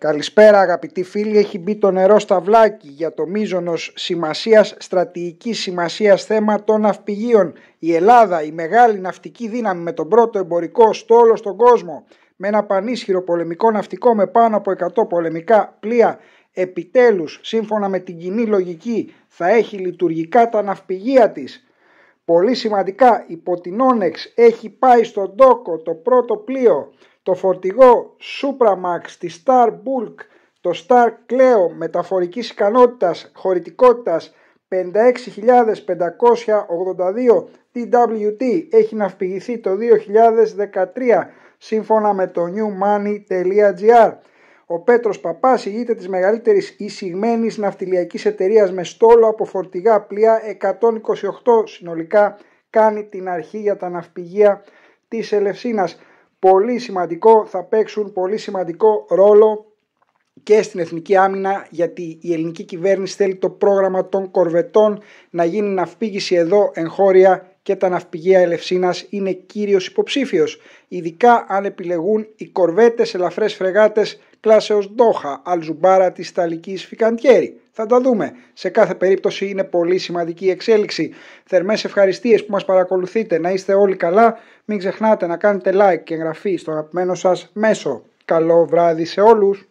Καλησπέρα αγαπητοί φίλοι, έχει μπει το νερό στα βλάκι για το μείζονος σημασίας, στρατηγικής σημασίας θέμα των ναυπηγείων. Η Ελλάδα, η μεγάλη ναυτική δύναμη με τον πρώτο εμπορικό στόλο στον κόσμο, με ένα πανίσχυρο πολεμικό ναυτικό με πάνω από 100 πολεμικά πλοία, επιτέλους σύμφωνα με την κοινή λογική θα έχει λειτουργικά τα ναυπηγεία της. Πολύ σημαντικά υπό την Όνεξ έχει πάει στον τόκο το πρώτο πλοίο το φορτηγό Supramax της Star Bulk, το Star Cleo μεταφορικής ικανότητας χωρητικότητας 56.582 TWT έχει ναυπηγηθεί το 2013 σύμφωνα με το newmoney.gr. Ο Πέτρος Παπάς ηγείται της μεγαλύτερης εισηγμένης ναυτιλιακής εταιρείας με στόλο από φορτηγά πλοία 128 συνολικά κάνει την αρχή για τα ναυπηγεία της Ελευσίνας πολύ σημαντικό, θα παίξουν πολύ σημαντικό ρόλο και στην Εθνική Άμυνα γιατί η ελληνική κυβέρνηση θέλει το πρόγραμμα των κορβετών να γίνει ναυπήγηση εδώ εγχώρια και τα ναυπηγεία Ελευσίνας είναι κύριος υποψήφιος, ειδικά αν επιλεγούν οι κορβέτες, ελαφρές φρεγάτες κλάσεως Ντόχα, Αλζουμπάρα της Ιταλικής Φικαντιέρη. Θα τα δούμε. Σε κάθε περίπτωση είναι πολύ σημαντική η εξέλιξη. Θερμές ευχαριστίες που μας παρακολουθείτε. Να είστε όλοι καλά. Μην ξεχνάτε να κάνετε like και εγγραφή στο αγαπημένο σας μέσο. Καλό βράδυ σε όλους.